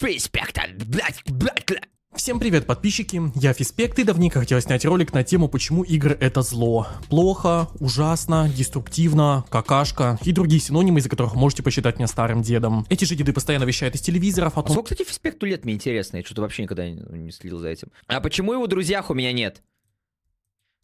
Фейспектор, блять, блять, блять. Всем привет, подписчики, я Фиспект, и давненько хотел снять ролик на тему, почему игры это зло. Плохо, ужасно, деструктивно, какашка и другие синонимы, из-за которых можете посчитать меня старым дедом. Эти же деды постоянно вещают из телевизоров о том... А, а сколько, кстати, Фиспекту лет, мне интересно, я что-то вообще никогда не, не следил за этим. А почему его друзьях у меня нет?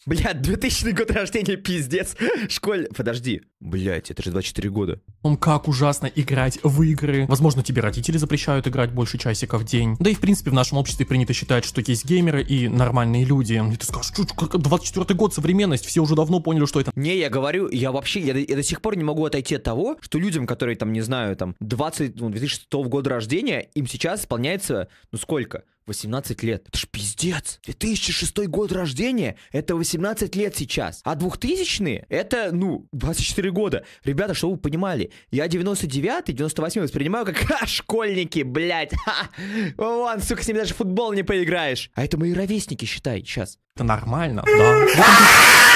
Блядь, 2000 год рождения, пиздец. Школь... Подожди. Блядь, это же 24 года. Он как ужасно играть в игры. Возможно, тебе родители запрещают играть больше часика в день. Да и, в принципе, в нашем обществе принято считать, что есть геймеры и нормальные люди. И ты скажешь, как 24 год, современность, все уже давно поняли, что это... Не, я говорю, я вообще, я, я до сих пор не могу отойти от того, что людям, которые, там, не знаю, там, 20, ну, 2006 года рождения, им сейчас исполняется, ну, сколько? 18 лет. Это ж пиздец. 2006 год рождения, это 18 лет сейчас. А 2000-е, это, ну, 24 года. Ребята, чтобы вы понимали? Я 99-й, 98-й воспринимаю как, ха, школьники, блядь. Ха. Вон, сука, с ними даже футбол не поиграешь. А это мои ровесники, считай, сейчас. Это нормально, да.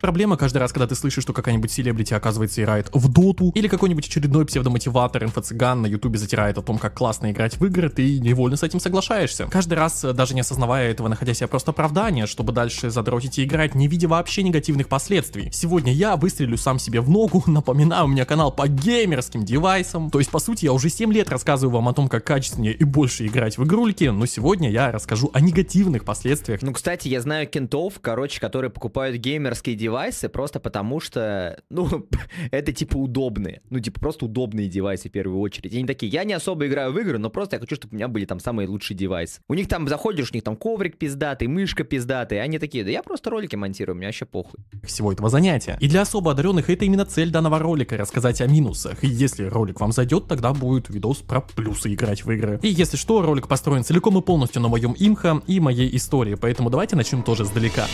Проблема каждый раз, когда ты слышишь, что какая-нибудь селебрити оказывается играет в доту, или какой-нибудь очередной псевдомотиватор инфо-цыган на ютубе затирает о том, как классно играть в игры, ты невольно с этим соглашаешься. Каждый раз, э, даже не осознавая этого, находя себе просто оправдание, чтобы дальше задротить и играть, не видя вообще негативных последствий. Сегодня я выстрелю сам себе в ногу, напоминаю, у меня канал по геймерским девайсам, то есть по сути я уже 7 лет рассказываю вам о том, как качественнее и больше играть в игрульки, но сегодня я расскажу о негативных последствиях. Ну, кстати, я знаю кентов, короче, которые покупают геймерские девайсы девайсы просто потому, что, ну, это типа удобные. Ну, типа просто удобные девайсы в первую очередь. они такие, я не особо играю в игры, но просто я хочу, чтобы у меня были там самые лучшие девайсы. У них там заходишь, у них там коврик пиздатый, мышка пиздатая. Они такие, да я просто ролики монтирую, у меня вообще похуй. Всего этого занятия. И для особо одаренных это именно цель данного ролика, рассказать о минусах. И если ролик вам зайдет, тогда будет видос про плюсы играть в игры. И если что, ролик построен целиком и полностью на моем имхо и моей истории, поэтому давайте начнем тоже сдалека.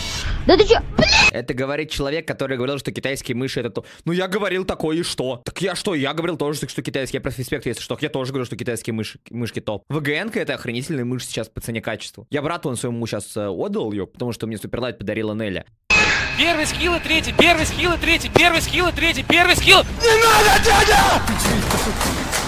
Да ты чё, Это говорит говорит человек, который говорил, что китайские мыши это то. Ну я говорил такое и что? Так я что? Я говорил тоже, что китайские. Я про спектр, если что. Я тоже говорю, что китайские мыши, мышки топ. ВГН это охренительный мышь сейчас по цене качеству. Я брату он своему сейчас э, отдал ее, потому что мне суперлайт подарила Нелли. Первый скилл и третий, первый скилл и третий, первый скилл и третий, первый скилл. Не надо, дядя!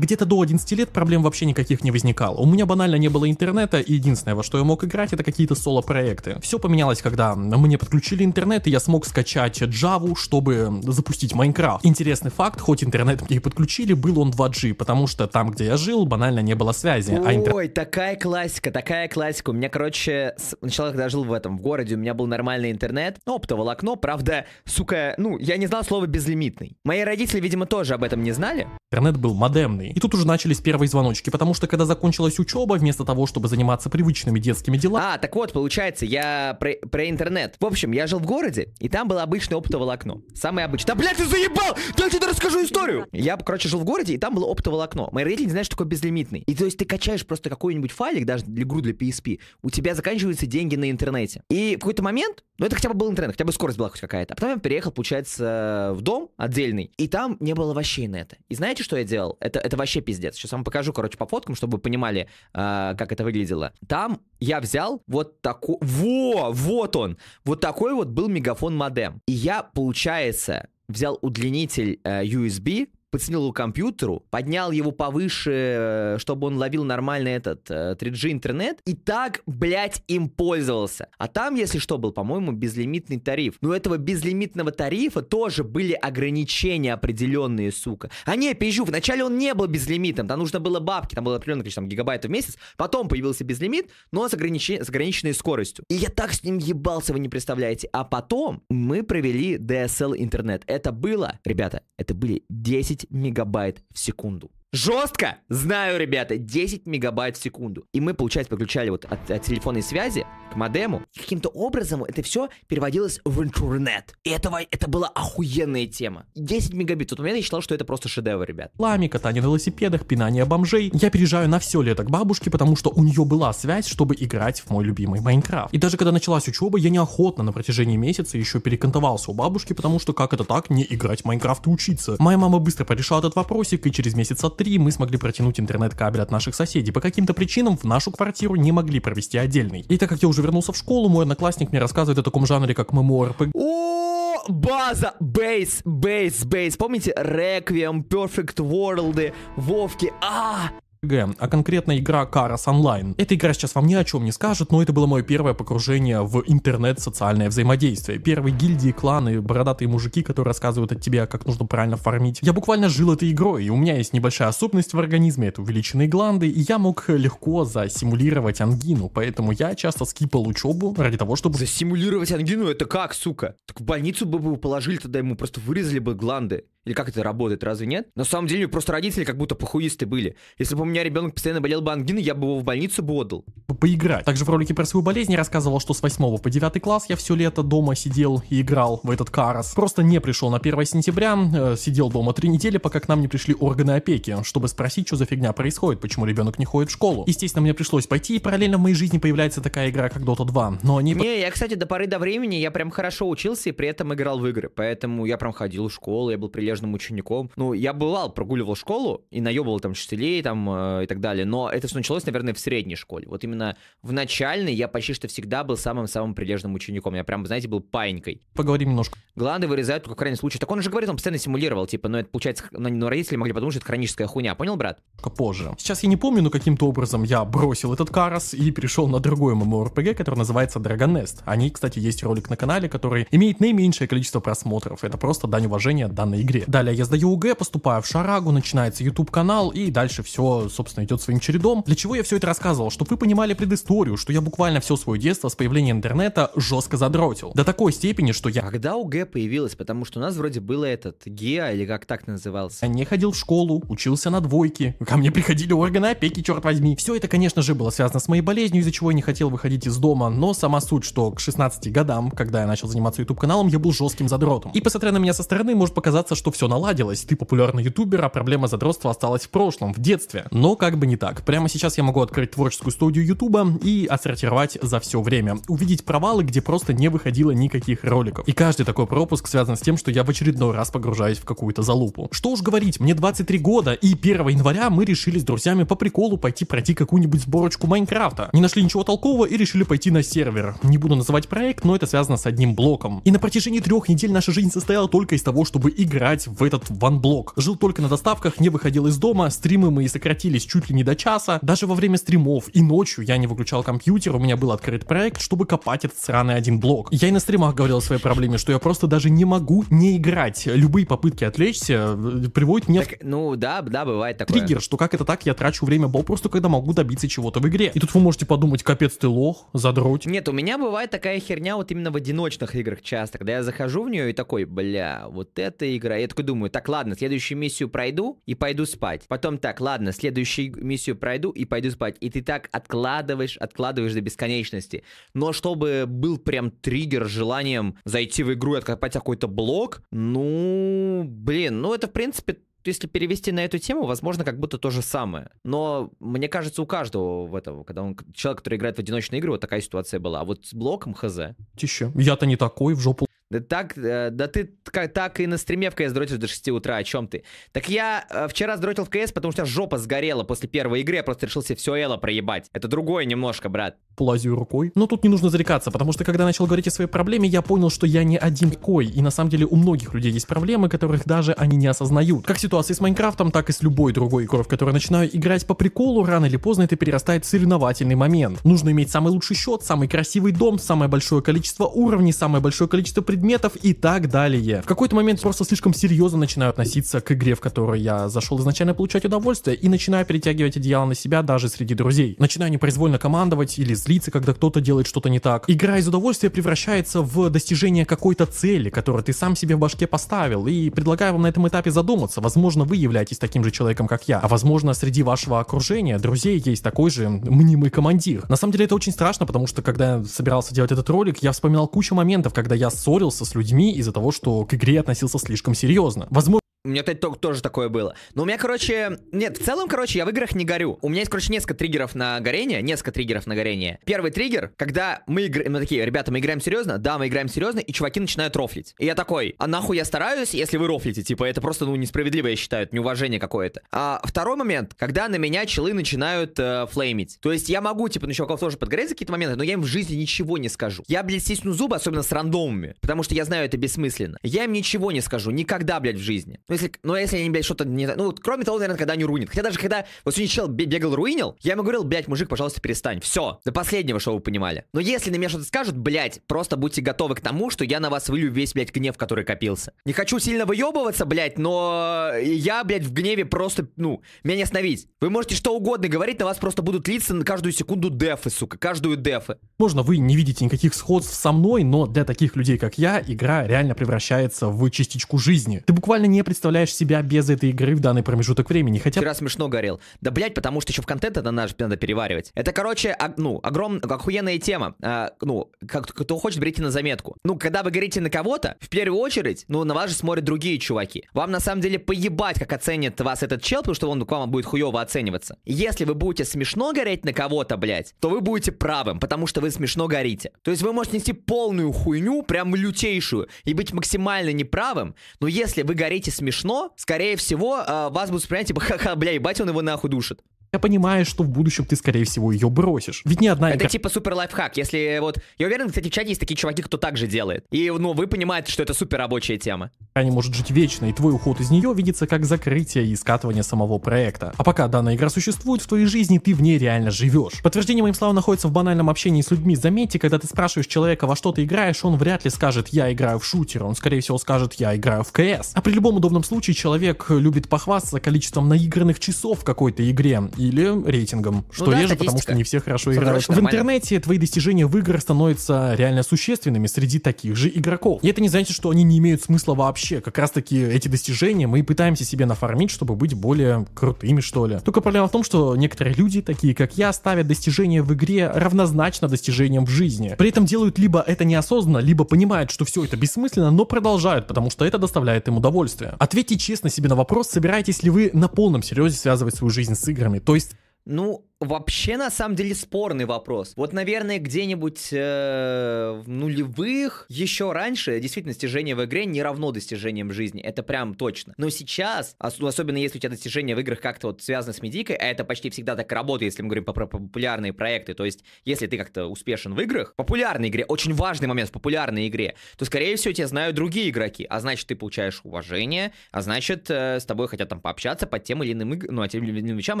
где-то до 11 лет проблем вообще никаких не возникало. У меня банально не было интернета, и единственное, во что я мог играть, это какие-то соло-проекты. Все поменялось, когда мне подключили интернет, и я смог скачать Java, чтобы запустить Minecraft. Интересный факт, хоть интернет мне и подключили, был он 2G, потому что там, где я жил, банально не было связи. Ой, а интер... такая классика, такая классика. У меня, короче, сначала, когда я жил в этом, в городе, у меня был нормальный интернет, ну, оптоволокно, правда, сука, ну, я не знал слова безлимитный. Мои родители, видимо, тоже об этом не знали. Интернет был модемный, и тут уже начались первые звоночки, потому что когда закончилась учеба, вместо того, чтобы заниматься привычными детскими делами... А, так вот, получается, я про, про интернет. В общем, я жил в городе, и там было обычное оптоволокно. Самое обычное. Да, блядь, ты заебал! Да я тебе расскажу историю! Я, короче, жил в городе, и там было оптоволокно. Мои родители не знают, что такое безлимитный. И то есть ты качаешь просто какой-нибудь файлик, даже для игру для PSP, у тебя заканчиваются деньги на интернете. И в какой-то момент, ну это хотя бы был интернет, хотя бы скорость была хоть какая-то. А потом я переехал, получается, в дом отдельный, и там не было вообще инета. И знаете, что я делал? Это, это вообще пиздец. Сейчас вам покажу, короче, по фоткам, чтобы вы понимали, э, как это выглядело. Там я взял вот такой... Во! Вот он! Вот такой вот был мегафон модем. И я, получается, взял удлинитель э, USB, подсоединил к компьютеру, поднял его повыше, э, чтобы он ловил нормально этот 3G э, интернет, и так, блядь, им пользовался. А там, если что, был, по-моему, безлимитный тариф. Но у этого безлимитного тарифа тоже были ограничения определенные, сука. А не, пизжу, вначале он не был безлимитным, там нужно было бабки, там было определенное количество там, гигабайтов в месяц, потом появился безлимит, но с, ограничи... с ограниченной скоростью. И я так с ним ебался, вы не представляете. А потом мы провели DSL интернет. Это было, ребята, это были 10 10 мегабайт в секунду. Жестко! Знаю, ребята, 10 мегабайт в секунду. И мы, получается, подключали вот от, от телефонной связи к модему. Каким-то образом это все переводилось в интернет. И этого, это была охуенная тема. 10 мегабит. В тот момент я считал, что это просто шедевр, ребят. Лами, катание на велосипедах, пинание бомжей. Я переезжаю на все лето к бабушке, потому что у нее была связь, чтобы играть в мой любимый Майнкрафт. И даже когда началась учеба, я неохотно на протяжении месяца еще перекантовался у бабушки, потому что как это так, не играть в Майнкрафт и учиться? Моя мама быстро порешала этот вопросик, и через месяц от 3 мы смогли протянуть интернет-кабель от наших соседей. По каким-то причинам в нашу квартиру не могли провести отдельный. И так как я уже вернулся в школу, мой одноклассник мне рассказывает о таком жанре, как MMORPG. О, база! Бейс, бейс, бейс. Помните? Реквием, Perfect World, Вовки. А! РПГ, а конкретно игра Карас Онлайн. Эта игра сейчас вам ни о чем не скажет, но это было мое первое погружение в интернет-социальное взаимодействие. Первые гильдии, кланы, бородатые мужики, которые рассказывают от тебя, как нужно правильно фармить. Я буквально жил этой игрой, и у меня есть небольшая особенность в организме, это увеличенные гланды, и я мог легко засимулировать ангину, поэтому я часто скипал учебу ради того, чтобы... Засимулировать ангину? Это как, сука? Так в больницу бы положили, тогда ему просто вырезали бы гланды. Или как это работает, разве нет? На самом деле, просто родители как будто похуисты были. Если бы у меня ребенок постоянно болел бы ангиной, я бы его в больницу бы отдал. Поиграть. Также в ролике про свою болезнь я рассказывал, что с 8 по 9 класс я все лето дома сидел и играл в этот Карас. Просто не пришел на 1 сентября, э, сидел дома 3 недели, пока к нам не пришли органы опеки, чтобы спросить, что за фигня происходит, почему ребенок не ходит в школу. Естественно, мне пришлось пойти, и параллельно в моей жизни появляется такая игра, как Dota 2. Но они... Не, я, кстати, до поры до времени я прям хорошо учился и при этом играл в игры. Поэтому я прям ходил в школу, я был прилежным прилежным учеником. Ну, я бывал, прогуливал школу и наебывал там учителей там э, и так далее, но это все началось, наверное, в средней школе. Вот именно в начальной я почти что всегда был самым-самым прилежным учеником. Я прям, знаете, был паинькой. Поговори немножко. Гланды вырезают только в крайнем случае. Так он же говорит, он постоянно симулировал, типа, ну это получается, ну, ну родители могли подумать, что это хроническая хуйня. Понял, брат? Позже. Сейчас я не помню, но каким-то образом я бросил этот Карас и перешел на другой MMORPG, который называется Dragon Nest. Они, кстати, есть ролик на канале, который имеет наименьшее количество просмотров. Это просто дань уважения данной игре. Москве. Далее я сдаю УГ, поступаю в Шарагу, начинается YouTube канал и дальше все, собственно, идет своим чередом. Для чего я все это рассказывал? Чтобы вы понимали предысторию, что я буквально все свое детство с появлением интернета жестко задротил. До такой степени, что я... Когда УГ появилась? Потому что у нас вроде было этот ГИА, или как так назывался? Я не ходил в школу, учился на двойке, ко мне приходили органы опеки, черт возьми. Все это, конечно же, было связано с моей болезнью, из-за чего я не хотел выходить из дома, но сама суть, что к 16 годам, когда я начал заниматься YouTube каналом, я был жестким задротом. И посмотря на меня со стороны, может показаться, что что все наладилось, ты популярный ютубер, а проблема задротства осталась в прошлом, в детстве. Но как бы не так. Прямо сейчас я могу открыть творческую студию ютуба и отсортировать за все время. Увидеть провалы, где просто не выходило никаких роликов. И каждый такой пропуск связан с тем, что я в очередной раз погружаюсь в какую-то залупу. Что уж говорить, мне 23 года, и 1 января мы решили с друзьями по приколу пойти пройти какую-нибудь сборочку Майнкрафта. Не нашли ничего толкового и решили пойти на сервер. Не буду называть проект, но это связано с одним блоком. И на протяжении трех недель наша жизнь состояла только из того, чтобы играть, играть в этот ванблок. Жил только на доставках, не выходил из дома, стримы мои сократились чуть ли не до часа. Даже во время стримов и ночью я не выключал компьютер, у меня был открыт проект, чтобы копать этот сраный один блок. Я и на стримах говорил о своей проблеме, что я просто даже не могу не играть. Любые попытки отвлечься э, приводят меня... Так, ну да, да, бывает такое. Триггер, что как это так, я трачу время бо просто когда могу добиться чего-то в игре. И тут вы можете подумать, капец ты лох, задроть. Нет, у меня бывает такая херня вот именно в одиночных играх часто, когда я захожу в нее и такой, бля, вот эта игра, это такой думаю, так, ладно, следующую миссию пройду и пойду спать. Потом так, ладно, следующую миссию пройду и пойду спать. И ты так откладываешь, откладываешь до бесконечности. Но чтобы был прям триггер желанием зайти в игру и откопать какой-то блок, ну, блин, ну это в принципе если перевести на эту тему, возможно, как будто то же самое. Но мне кажется, у каждого в этого, когда он человек, который играет в одиночные игры, вот такая ситуация была. А вот с блоком хз. Тише. Я-то не такой, в жопу да так, э, да ты как так и на стриме в КС дротишь до 6 утра, о чем ты? Так я э, вчера сдротил в КС, потому что жопа сгорела после первой игры, я просто решил себе все эло проебать. Это другое немножко, брат полазию рукой. Но тут не нужно зарекаться, потому что когда начал говорить о своей проблеме, я понял, что я не один такой. И на самом деле у многих людей есть проблемы, которых даже они не осознают. Как ситуация с Майнкрафтом, так и с любой другой игрой, в которой начинаю играть по приколу, рано или поздно это перерастает в соревновательный момент. Нужно иметь самый лучший счет, самый красивый дом, самое большое количество уровней, самое большое количество предметов и так далее. В какой-то момент просто слишком серьезно начинаю относиться к игре, в которую я зашел изначально получать удовольствие, и начинаю перетягивать одеяло на себя даже среди друзей. Начинаю непроизвольно командовать или злиться злиться, когда кто-то делает что-то не так. Игра из удовольствия превращается в достижение какой-то цели, которую ты сам себе в башке поставил. И предлагаю вам на этом этапе задуматься. Возможно, вы являетесь таким же человеком, как я. А возможно, среди вашего окружения, друзей, есть такой же мнимый командир. На самом деле это очень страшно, потому что когда я собирался делать этот ролик, я вспоминал кучу моментов, когда я ссорился с людьми из-за того, что к игре относился слишком серьезно. Возможно, у меня, кстати, тоже такое было. Но у меня, короче... Нет, в целом, короче, я в играх не горю. У меня есть, короче, несколько триггеров на горение. Несколько триггеров на горение. Первый триггер, когда мы, игр... мы такие, ребята, мы играем серьезно? Да, мы играем серьезно, и чуваки начинают рофлить. И я такой, а нахуй я стараюсь, если вы рофлите? Типа, это просто, ну, несправедливо, я считаю, это неуважение какое-то. А второй момент, когда на меня челы начинают э, флеймить. То есть я могу, типа, на чуваков тоже подгореть за какие-то моменты, но я им в жизни ничего не скажу. Я, блядь, стисну зубы, особенно с рандомами, потому что я знаю, это бессмысленно. Я им ничего не скажу, никогда, блядь, в жизни. Ну, если, ну, а если они, блядь, что-то не... Ну, вот, кроме того, наверное, когда они руинят. Хотя даже когда... Вот сегодня чел бегал руинил, я ему говорил, блядь, мужик, пожалуйста, перестань. Все. До последнего, что вы понимали. Но если на меня что-то скажут, блядь, просто будьте готовы к тому, что я на вас вылью весь, блядь, гнев, который копился. Не хочу сильно выебываться, блядь, но я, блядь, в гневе просто, ну, меня не остановить. Вы можете что угодно говорить, на вас просто будут литься на каждую секунду дефы, сука, каждую дефы. Можно вы не видите никаких сходств со мной, но для таких людей, как я, игра реально превращается в частичку жизни. Ты буквально не представляешь представляешь себя без этой игры в данный промежуток времени. Хотя... Вчера смешно горел. Да, блять, потому что еще в контент это надо, надо переваривать. Это, короче, а, ну, огромная, охуенная тема. А, ну, как кто хочет, берите на заметку. Ну, когда вы говорите на кого-то, в первую очередь, ну, на вас же смотрят другие чуваки. Вам на самом деле поебать, как оценит вас этот чел, потому что он к вам будет хуево оцениваться. Если вы будете смешно гореть на кого-то, блять, то вы будете правым, потому что вы смешно горите. То есть вы можете нести полную хуйню, прям лютейшую, и быть максимально неправым, но если вы горите смешно, смешно, скорее всего, а, вас будут воспринимать, типа, ха-ха, бля, ебать, он его нахуй душит я понимаю, что в будущем ты, скорее всего, ее бросишь. Ведь ни одна игра... Это типа супер лайфхак, если вот... Я уверен, кстати, в чате есть такие чуваки, кто так же делает. И, ну, вы понимаете, что это супер рабочая тема. Они может жить вечно, и твой уход из нее видится как закрытие и скатывание самого проекта. А пока данная игра существует в твоей жизни, ты в ней реально живешь. Подтверждение моим словам находится в банальном общении с людьми. Заметьте, когда ты спрашиваешь человека, во что ты играешь, он вряд ли скажет «я играю в шутер», он, скорее всего, скажет «я играю в КС». А при любом удобном случае человек любит похвастаться количеством наигранных часов в какой-то игре, или рейтингом, ну что ну, да, потому что не все хорошо Все играют. В интернете твои достижения в играх становятся реально существенными среди таких же игроков. И это не значит, что они не имеют смысла вообще. Как раз таки эти достижения мы пытаемся себе нафармить, чтобы быть более крутыми, что ли. Только проблема в том, что некоторые люди, такие как я, ставят достижения в игре равнозначно достижениям в жизни. При этом делают либо это неосознанно, либо понимают, что все это бессмысленно, но продолжают, потому что это доставляет им удовольствие. Ответьте честно себе на вопрос, собираетесь ли вы на полном серьезе связывать свою жизнь с играми, то есть... Ну, Вообще, на самом деле, спорный вопрос. Вот, наверное, где-нибудь э, в нулевых, еще раньше, действительно, достижение в игре не равно достижениям жизни. Это прям точно. Но сейчас, ос- особенно если у тебя достижения в играх как-то вот связаны с медикой, а это почти всегда так работает, если мы говорим про популярные проекты, то есть, если ты как-то успешен в играх, популярной игре, очень важный момент в популярной игре, то, скорее всего, тебя знают другие игроки, а значит, ты получаешь уважение, а значит, э, с тобой хотят там пообщаться по тем или иным, иг- ну, а тем или иным вещам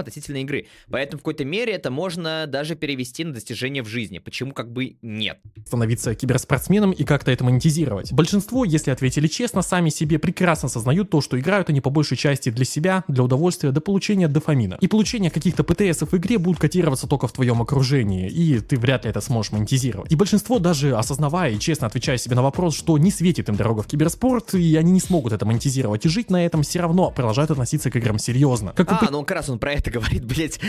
относительно игры. Поэтому в какой-то мере это можно даже перевести на достижение в жизни. Почему как бы нет? Становиться киберспортсменом и как-то это монетизировать. Большинство, если ответили честно, сами себе прекрасно сознают то, что играют они по большей части для себя, для удовольствия, до получения дофамина. И получение каких-то ПТС в игре будут котироваться только в твоем окружении, и ты вряд ли это сможешь монетизировать. И большинство, даже осознавая и честно отвечая себе на вопрос, что не светит им дорога в киберспорт, и они не смогут это монетизировать и жить на этом, все равно продолжают относиться к играм серьезно. Как а, ну как раз он про это говорит, блять.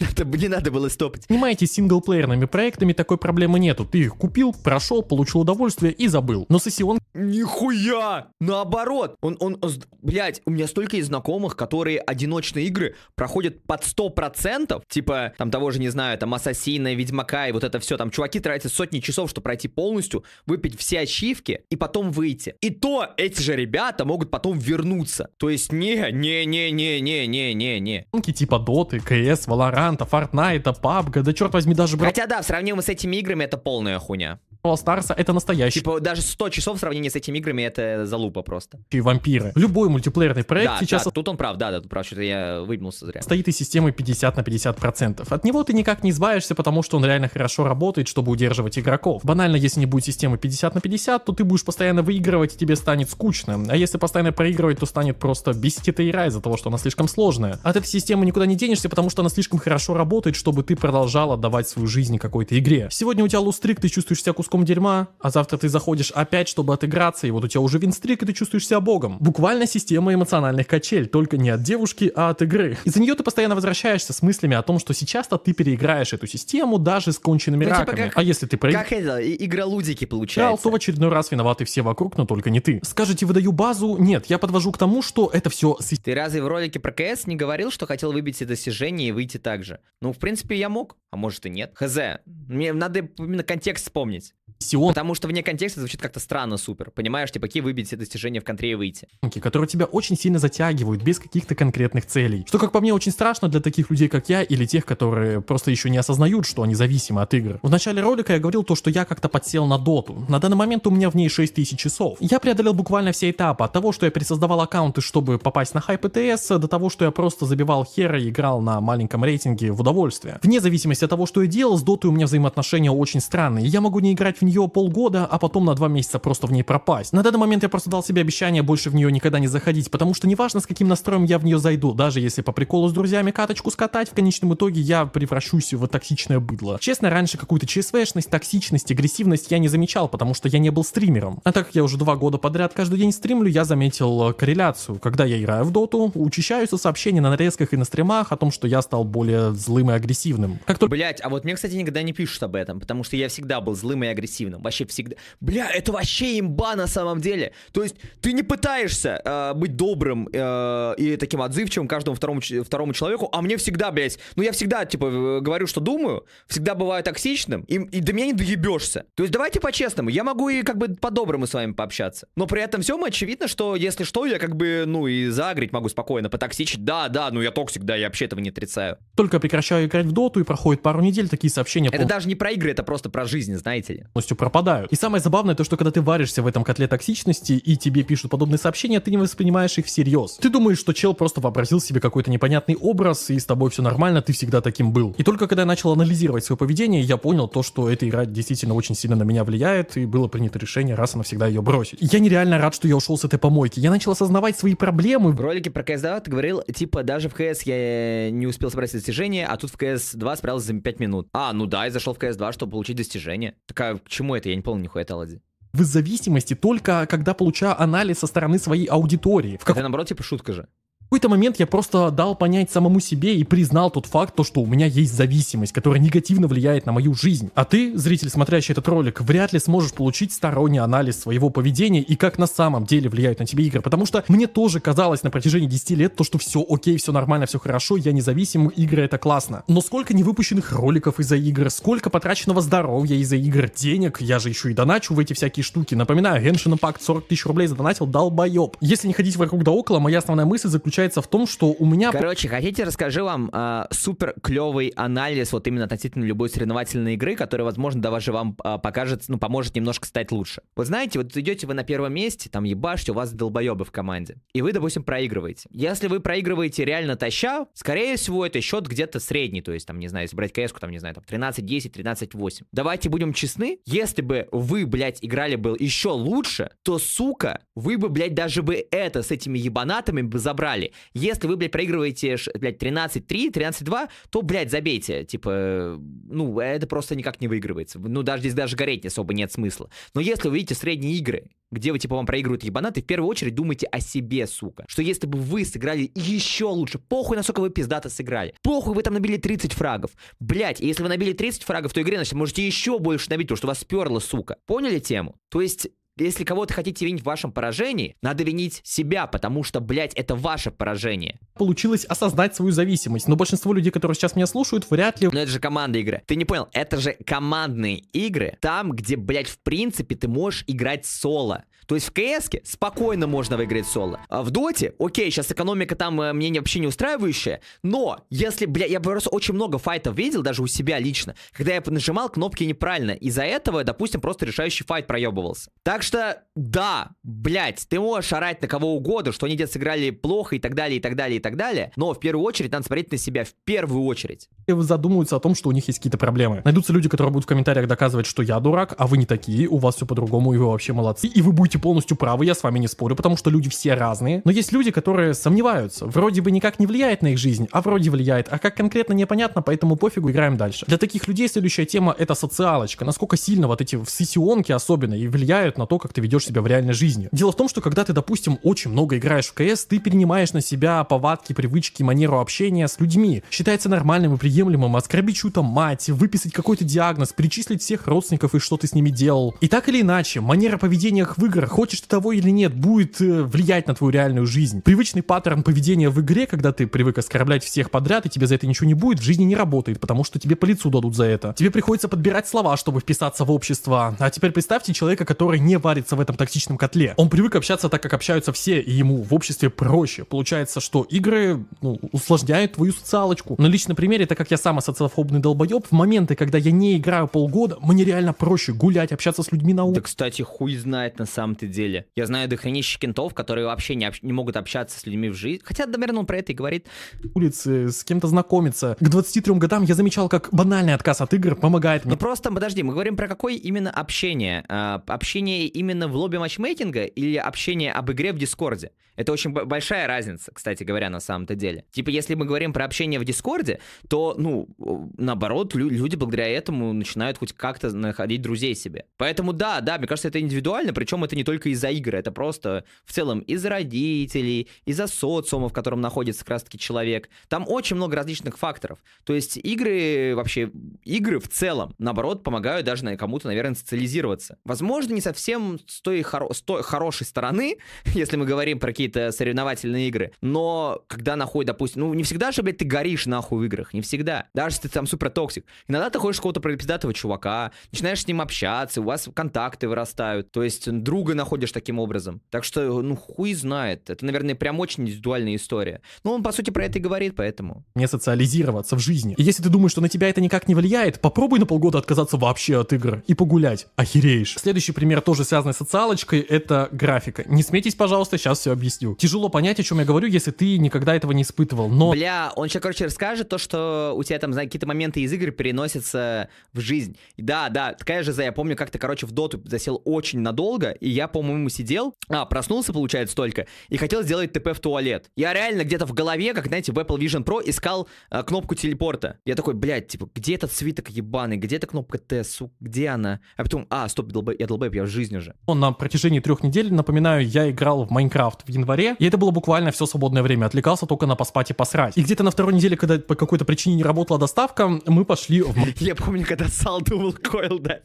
Надо не надо было стопать. Снимайте синглплеерными проектами, такой проблемы нету. Ты их купил, прошел, получил удовольствие и забыл. Но сессион... Нихуя! Наоборот! Он, он, блять, у меня столько есть знакомых, которые одиночные игры проходят под 100%, типа, там, того же, не знаю, там, Ассасина, Ведьмака и вот это все, там, чуваки тратят сотни часов, чтобы пройти полностью, выпить все ачивки и потом выйти. И то эти же ребята могут потом вернуться. То есть, не, не, не, не, не, не, не, не. Типа Доты, КС, Валоранта, Fortnite, PUBG, да черт возьми, даже... Хотя да, в сравнении с этими играми это полная хуйня. Старса это настоящий. Типа даже 100 часов в сравнении с этими играми это залупа просто. И вампиры. Любой мультиплеерный проект да, сейчас... Да, тут он прав, да, да, тут прав, что-то я выебнулся зря. Стоит из системы 50 на 50 процентов. От него ты никак не избавишься, потому что он реально хорошо работает, чтобы удерживать игроков. Банально, если не будет системы 50 на 50, то ты будешь постоянно выигрывать и тебе станет скучно. А если постоянно проигрывать, то станет просто бесить это игра из-за того, что она слишком сложная. От этой системы никуда не денешься, потому что она слишком хорошо работает, чтобы ты продолжал отдавать свою жизнь какой-то игре. Сегодня у тебя лустрик, ты чувствуешь себя куском куском дерьма, а завтра ты заходишь опять, чтобы отыграться, и вот у тебя уже винстрик, и ты чувствуешь себя богом. Буквально система эмоциональных качель, только не от девушки, а от игры. Из-за нее ты постоянно возвращаешься с мыслями о том, что сейчас-то ты переиграешь эту систему даже с конченными ну, типа раками. Типа как, а если ты проиграешь... Как это, игра лудики получается. Да, то в очередной раз виноваты все вокруг, но только не ты. Скажите, выдаю базу? Нет, я подвожу к тому, что это все... Ты разве в ролике про КС не говорил, что хотел выбить все достижения и выйти так же? Ну, в принципе, я мог, а может и нет. Хз, мне надо именно контекст вспомнить. Сион. Потому что вне контекста звучит как-то странно супер. Понимаешь, типа, какие выбить все достижения в контре и выйти. Которые тебя очень сильно затягивают, без каких-то конкретных целей. Что, как по мне, очень страшно для таких людей, как я, или тех, которые просто еще не осознают, что они зависимы от игр. В начале ролика я говорил то, что я как-то подсел на доту. На данный момент у меня в ней 6000 часов. Я преодолел буквально все этапы. От того, что я пересоздавал аккаунты, чтобы попасть на хайп ТС, до того, что я просто забивал хера и играл на маленьком рейтинге в удовольствие. Вне зависимости от того, что я делал, с дотой у меня взаимоотношения очень странные. Я могу не играть играть в нее полгода, а потом на два месяца просто в ней пропасть. На данный момент я просто дал себе обещание больше в нее никогда не заходить, потому что неважно с каким настроем я в нее зайду, даже если по приколу с друзьями каточку скатать, в конечном итоге я превращусь в токсичное быдло. Честно, раньше какую-то ЧСВшность, токсичность, агрессивность я не замечал, потому что я не был стримером. А так как я уже два года подряд каждый день стримлю, я заметил э, корреляцию. Когда я играю в доту, учащаются сообщения на нарезках и на стримах о том, что я стал более злым и агрессивным. Как только... Блять, а вот мне, кстати, никогда не пишут об этом, потому что я всегда был злым и агрессивным агрессивным. Вообще всегда. Бля, это вообще имба на самом деле. То есть ты не пытаешься э, быть добрым э, и таким отзывчивым каждому второму, второму человеку, а мне всегда, блядь, ну я всегда, типа, говорю, что думаю, всегда бываю токсичным, и, и до меня не доебешься. То есть давайте по-честному, я могу и как бы по-доброму с вами пообщаться. Но при этом всем очевидно, что если что, я как бы, ну и загреть могу спокойно, потоксичить. Да, да, ну я токсик, да, я вообще этого не отрицаю. Только прекращаю играть в доту и проходит пару недель, такие сообщения... Это пол... даже не про игры, это просто про жизнь, знаете ли полностью пропадают. И самое забавное то, что когда ты варишься в этом котле токсичности и тебе пишут подобные сообщения, ты не воспринимаешь их всерьез. Ты думаешь, что чел просто вообразил себе какой-то непонятный образ, и с тобой все нормально, ты всегда таким был. И только когда я начал анализировать свое поведение, я понял то, что эта игра действительно очень сильно на меня влияет, и было принято решение раз и навсегда ее бросить. Я нереально рад, что я ушел с этой помойки. Я начал осознавать свои проблемы. В ролике про CS2 ты говорил, типа, даже в CS я не успел собрать достижения, а тут в CS2 справился за 5 минут. А, ну да, я зашел в CS2, чтобы получить достижение. Такая к чему это? Я не помню нихуя Талади в зависимости только когда получаю анализ со стороны своей аудитории. В как... Это наоборот, типа шутка же. В какой-то момент я просто дал понять самому себе и признал тот факт, то, что у меня есть зависимость, которая негативно влияет на мою жизнь. А ты, зритель, смотрящий этот ролик, вряд ли сможешь получить сторонний анализ своего поведения и как на самом деле влияют на тебя игры. Потому что мне тоже казалось на протяжении 10 лет то, что все окей, все нормально, все хорошо, я независим, игры это классно. Но сколько невыпущенных роликов из-за игр, сколько потраченного здоровья из-за игр, денег, я же еще и доначу в эти всякие штуки. Напоминаю, Genshin Impact 40 тысяч рублей задонатил, дал боеб. Если не ходить вокруг да около, моя основная мысль заключается заключается в том, что у меня... Короче, хотите, расскажу вам э, супер клевый анализ вот именно относительно любой соревновательной игры, который, возможно, даже вам э, покажет, ну, поможет немножко стать лучше. Вот знаете, вот идете вы на первом месте, там ебашьте, у вас долбоебы в команде, и вы, допустим, проигрываете. Если вы проигрываете реально таща, скорее всего, это счет где-то средний, то есть, там, не знаю, если брать кс там, не знаю, там, 13-10, 13-8. Давайте будем честны, если бы вы, блядь, играли был еще лучше, то, сука, вы бы, блядь, даже бы это с этими ебанатами бы забрали выиграли. Если вы, блядь, проигрываете, блядь, 13-3, 13-2, то, блядь, забейте. Типа, ну, это просто никак не выигрывается. Ну, даже здесь даже гореть особо нет смысла. Но если вы видите средние игры, где вы, типа, вам проигрывают ебанаты, в первую очередь думайте о себе, сука. Что если бы вы сыграли еще лучше, похуй, насколько вы пиздато сыграли. Похуй, вы там набили 30 фрагов. Блять, если вы набили 30 фрагов в той игре, значит, можете еще больше набить, потому что вас сперло, сука. Поняли тему? То есть, если кого-то хотите винить в вашем поражении, надо винить себя, потому что, блядь, это ваше поражение. Получилось осознать свою зависимость, но большинство людей, которые сейчас меня слушают, вряд ли... Но это же командные игры. Ты не понял, это же командные игры, там, где, блядь, в принципе, ты можешь играть соло. То есть в КС спокойно можно выиграть соло. А в Доте, окей, сейчас экономика там э, мне вообще не устраивающая, но если, бля, я просто очень много файтов видел, даже у себя лично, когда я нажимал кнопки неправильно, из-за этого, допустим, просто решающий файт проебывался. Так что, да, блядь, ты можешь орать на кого угодно, что они где-то сыграли плохо и так далее, и так далее, и так далее, но в первую очередь надо смотреть на себя, в первую очередь. И задумываются о том, что у них есть какие-то проблемы. Найдутся люди, которые будут в комментариях доказывать, что я дурак, а вы не такие, у вас все по-другому, и вы вообще молодцы, и вы будете будете полностью правы, я с вами не спорю, потому что люди все разные. Но есть люди, которые сомневаются. Вроде бы никак не влияет на их жизнь, а вроде влияет. А как конкретно непонятно, поэтому пофигу, играем дальше. Для таких людей следующая тема это социалочка. Насколько сильно вот эти сессионки особенно и влияют на то, как ты ведешь себя в реальной жизни. Дело в том, что когда ты, допустим, очень много играешь в КС, ты перенимаешь на себя повадки, привычки, манеру общения с людьми. Считается нормальным и приемлемым оскорбить чью-то мать, выписать какой-то диагноз, перечислить всех родственников и что ты с ними делал. И так или иначе, манера поведения в играх игр, хочешь ты того или нет, будет э, влиять на твою реальную жизнь. Привычный паттерн поведения в игре, когда ты привык оскорблять всех подряд, и тебе за это ничего не будет, в жизни не работает, потому что тебе по лицу дадут за это. Тебе приходится подбирать слова, чтобы вписаться в общество. А теперь представьте человека, который не варится в этом токсичном котле. Он привык общаться так, как общаются все, и ему в обществе проще. Получается, что игры ну, усложняют твою социалочку. На личном примере, так как я сам социофобный долбоеб, в моменты, когда я не играю полгода, мне реально проще гулять, общаться с людьми на улице. Да, кстати, хуй знает на самом самом-то деле. Я знаю дохранища кентов, которые вообще не, общ... не могут общаться с людьми в жизни. Хотя, наверное, он про это и говорит. Улицы, с кем-то знакомиться. К 23 годам я замечал, как банальный отказ от игр помогает мне. Ну просто, подожди, мы говорим про какое именно общение? А, общение именно в лобби матчмейкинга или общение об игре в Дискорде? Это очень большая разница, кстати говоря, на самом-то деле. Типа, если мы говорим про общение в Дискорде, то, ну, наоборот, лю- люди благодаря этому начинают хоть как-то находить друзей себе. Поэтому да, да, мне кажется, это индивидуально, причем это не только из-за игры, это просто в целом из-за родителей, из-за социума, в котором находится как раз-таки человек. Там очень много различных факторов. То есть игры, вообще, игры в целом, наоборот, помогают даже кому-то, наверное, социализироваться. Возможно, не совсем с той, хоро- с той хорошей стороны, если мы говорим про какие-то соревновательные игры, но когда находит, допустим, ну, не всегда же, блядь, ты горишь нахуй в играх, не всегда. Даже если ты там супер токсик. Иногда ты хочешь какого-то пропиздатого чувака, начинаешь с ним общаться, у вас контакты вырастают, то есть друг друга находишь таким образом. Так что, ну, хуй знает. Это, наверное, прям очень индивидуальная история. Но ну, он, по сути, про это и говорит, поэтому. Не социализироваться в жизни. И если ты думаешь, что на тебя это никак не влияет, попробуй на полгода отказаться вообще от игр и погулять. Охереешь. Следующий пример тоже связанный с социалочкой, это графика. Не смейтесь, пожалуйста, сейчас все объясню. Тяжело понять, о чем я говорю, если ты никогда этого не испытывал, но... Бля, он сейчас, короче, расскажет то, что у тебя там, знаешь, какие-то моменты из игр переносятся в жизнь. Да, да, такая же за, я помню, как-то, короче, в доту засел очень надолго, и я, по-моему, сидел, а, проснулся, получается, только, и хотел сделать ТП в туалет. Я реально где-то в голове, как, знаете, в Apple Vision Pro искал а, кнопку телепорта. Я такой, блядь, типа, где этот свиток ебаный, где эта кнопка Т, сука, где она? А потом, а, стоп, я долбэб, я в жизни же. Он на протяжении трех недель, напоминаю, я играл в Майнкрафт в январе, и это было буквально все свободное время, отвлекался только на поспать и посрать. И где-то на второй неделе, когда по какой-то причине не работала доставка, мы пошли в... Я помню, когда Сал думал койл дать.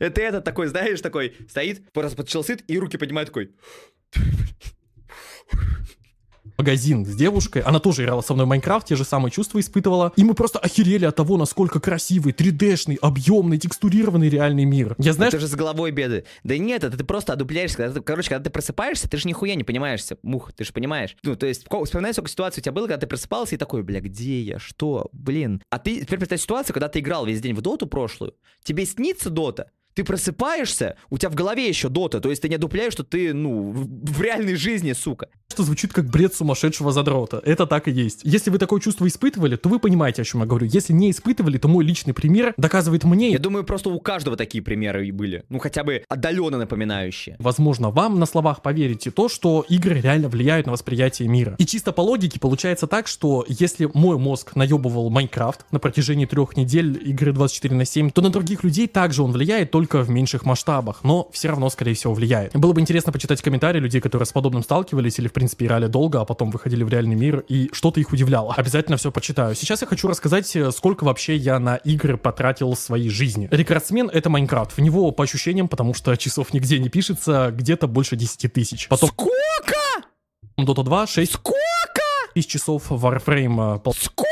Это этот такой, знаешь, такой стоит, просто подчел сначала сыт, и руки поднимает такой. Магазин с девушкой, она тоже играла со мной в Майнкрафт, те же самые чувства испытывала. И мы просто охерели от того, насколько красивый, 3D-шный, объемный, текстурированный реальный мир. Я знаю... Это же с головой беды. Да нет, это ты просто одупляешься. Когда ты, короче, когда ты просыпаешься, ты же нихуя не понимаешься. Мух, ты же понимаешь. Ну, то есть, вспоминай, сколько ситуаций у тебя было, когда ты просыпался и такой, бля, где я, что, блин. А ты, теперь представь ситуацию, когда ты играл весь день в доту прошлую, тебе снится дота, ты просыпаешься, у тебя в голове еще дота, то есть ты не дупляешь, что ты, ну, в, в реальной жизни, сука. Что звучит как бред сумасшедшего задрота. Это так и есть. Если вы такое чувство испытывали, то вы понимаете, о чем я говорю. Если не испытывали, то мой личный пример доказывает мне... Я думаю, просто у каждого такие примеры и были. Ну, хотя бы отдаленно напоминающие. Возможно, вам на словах поверите то, что игры реально влияют на восприятие мира. И чисто по логике получается так, что если мой мозг наебывал Майнкрафт на протяжении трех недель игры 24 на 7, то на других людей также он влияет, только только в меньших масштабах, но все равно, скорее всего, влияет. Было бы интересно почитать комментарии людей, которые с подобным сталкивались или, в принципе, играли долго, а потом выходили в реальный мир и что-то их удивляло. Обязательно все почитаю. Сейчас я хочу рассказать, э, сколько вообще я на игры потратил своей жизни. Рекордсмен — это Майнкрафт. В него, по ощущениям, потому что часов нигде не пишется, где-то больше 10 тысяч. Потом... Сколько? Дота 2 6... Сколько? Из часов Warframe... Э, пол... Сколько?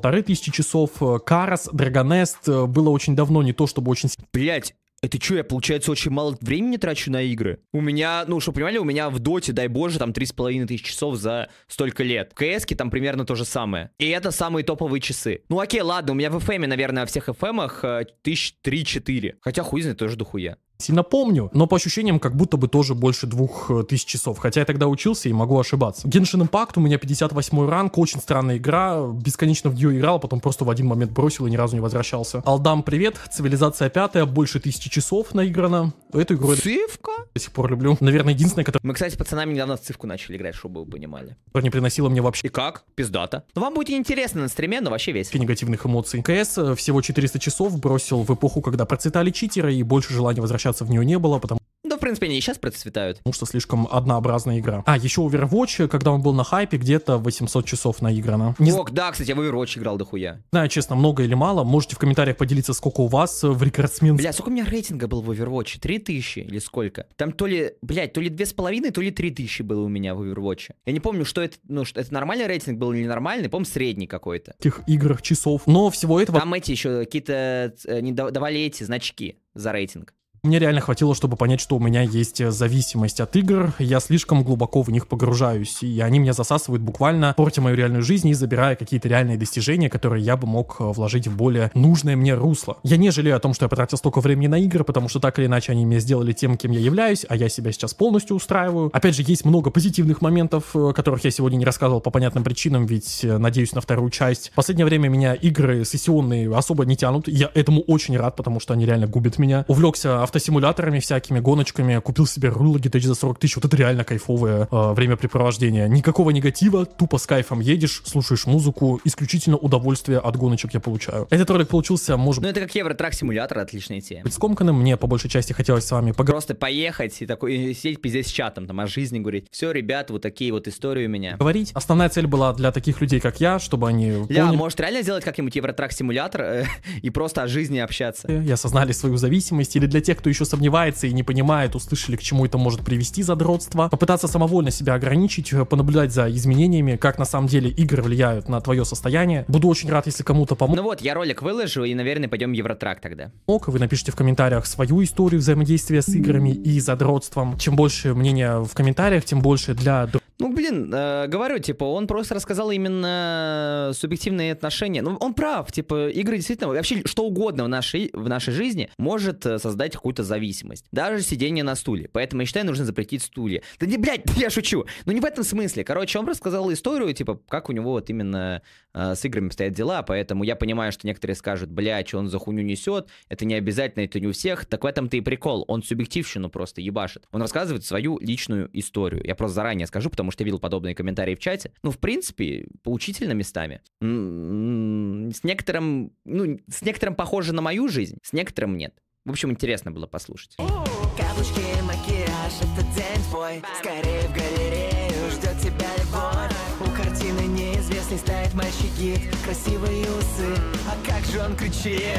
полторы тысячи часов. Э, Карас, Драгонест э, было очень давно, не то чтобы очень... Блять, это что, я, получается, очень мало времени трачу на игры? У меня, ну, что, понимали, у меня в доте, дай боже, там 3,5 тысячи часов за столько лет. В кс там примерно то же самое. И это самые топовые часы. Ну, окей, ладно, у меня в FM, наверное, во всех FM-ах э, тысяч три-четыре. Хотя хуй знает, тоже дохуя сильно помню, но по ощущениям как будто бы тоже больше двух э, тысяч часов, хотя я тогда учился и могу ошибаться. Genshin Impact у меня 58 ранг, очень странная игра, бесконечно в нее играл, а потом просто в один момент бросил и ни разу не возвращался. Алдам, привет, Цивилизация 5, больше тысячи часов наиграно. Эту игру Цивка? до сих пор люблю. Наверное, единственная, которая... Мы, кстати, с пацанами недавно в цивку начали играть, чтобы вы понимали. Про не приносила мне вообще... И как? Пиздата. Ну, вам будет интересно на стриме, но вообще весь. Негативных эмоций. КС э, всего 400 часов бросил в эпоху, когда процветали читеры и больше желания возвращаться возвращаться в нее не было, потому да, в принципе, они и сейчас процветают. Потому что слишком однообразная игра. А, еще Overwatch, когда он был на хайпе, где-то 800 часов наиграно. Не... Ок, да, кстати, я в Overwatch играл дохуя. Знаю, честно, много или мало. Можете в комментариях поделиться, сколько у вас э, в рекордсмен... Бля, сколько у меня рейтинга был в Overwatch? 3000 или сколько? Там то ли, блядь, то ли 2,5, то ли 3000 было у меня в Overwatch. Я не помню, что это, ну, что это нормальный рейтинг был или ненормальный, помню, средний какой-то. Тех играх, часов, но всего этого... Там эти еще какие-то, э, не давали эти значки за рейтинг. Мне реально хватило, чтобы понять, что у меня есть э, зависимость от игр, я слишком глубоко в них погружаюсь, и они меня засасывают буквально, портя мою реальную жизнь и забирая какие-то реальные достижения, которые я бы мог э, вложить в более нужное мне русло. Я не жалею о том, что я потратил столько времени на игры, потому что так или иначе они меня сделали тем, кем я являюсь, а я себя сейчас полностью устраиваю. Опять же, есть много позитивных моментов, э, которых я сегодня не рассказывал по понятным причинам, ведь надеюсь на вторую часть. В последнее время меня игры сессионные особо не тянут, я этому очень рад, потому что они реально губят меня. Увлекся авто автосимуляторами всякими, гоночками, купил себе руло GTH за 40 тысяч, вот это реально кайфовое э, времяпрепровождение. Никакого негатива, тупо с кайфом едешь, слушаешь музыку, исключительно удовольствие от гоночек я получаю. Этот ролик получился, может... Ну это как Евротрак-симулятор, отличная тема. Быть скомканным мне по большей части хотелось с вами поговорить. Просто поехать и такой и сидеть пиздец с чатом, там о жизни говорить. Все, ребят, вот такие вот истории у меня. Говорить. Основная цель была для таких людей, как я, чтобы они... Да, поняли... может реально сделать как-нибудь Евротрак-симулятор э, и просто о жизни общаться. Я осознали свою зависимость или для тех кто еще сомневается и не понимает, услышали, к чему это может привести задротство, попытаться самовольно себя ограничить, э, понаблюдать за изменениями, как на самом деле игры влияют на твое состояние. Буду очень рад, если кому-то помог. Ну вот, я ролик выложу и, наверное, пойдем в Евротрак тогда. Ок, вы напишите в комментариях свою историю взаимодействия с играми и задротством. Чем больше мнения в комментариях, тем больше для... Ну, блин, э, говорю, типа, он просто рассказал именно субъективные отношения. Ну, он прав, типа, игры действительно, вообще что угодно в нашей, в нашей жизни может э, создать какую-то зависимость. Даже сидение на стуле. Поэтому, я считаю, нужно запретить стулья. Да не, блядь, я шучу. Ну не в этом смысле. Короче, он рассказал историю, типа, как у него вот именно э, с играми стоят дела. Поэтому я понимаю, что некоторые скажут, блядь, что он за хуйню несет. Это не обязательно, это не у всех. Так в этом-то и прикол. Он субъективщину просто ебашит. Он рассказывает свою личную историю. Я просто заранее скажу, потому что я видел подобные комментарии в чате. Ну, в принципе, поучительно местами. С некоторым, ну, с некоторым похоже на мою жизнь, с некоторым нет. В общем, интересно было послушать. Каблучки, макияж, это день твой Скорее в галерею ждет тебя любовь У картины неизвестный стоит мальчик гид Красивые усы, а как же он кричит